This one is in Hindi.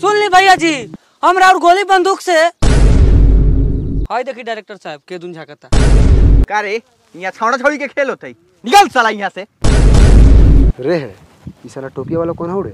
सुन ली भैया जी हमरा और गोली बंदूक से हाय देखी डायरेक्टर साहब के दुन झाकता का रे यहाँ छौड़ा छौड़ी के खेल होते निकल साला यहाँ से रे है इस साला टोपी वाला कौन हो रे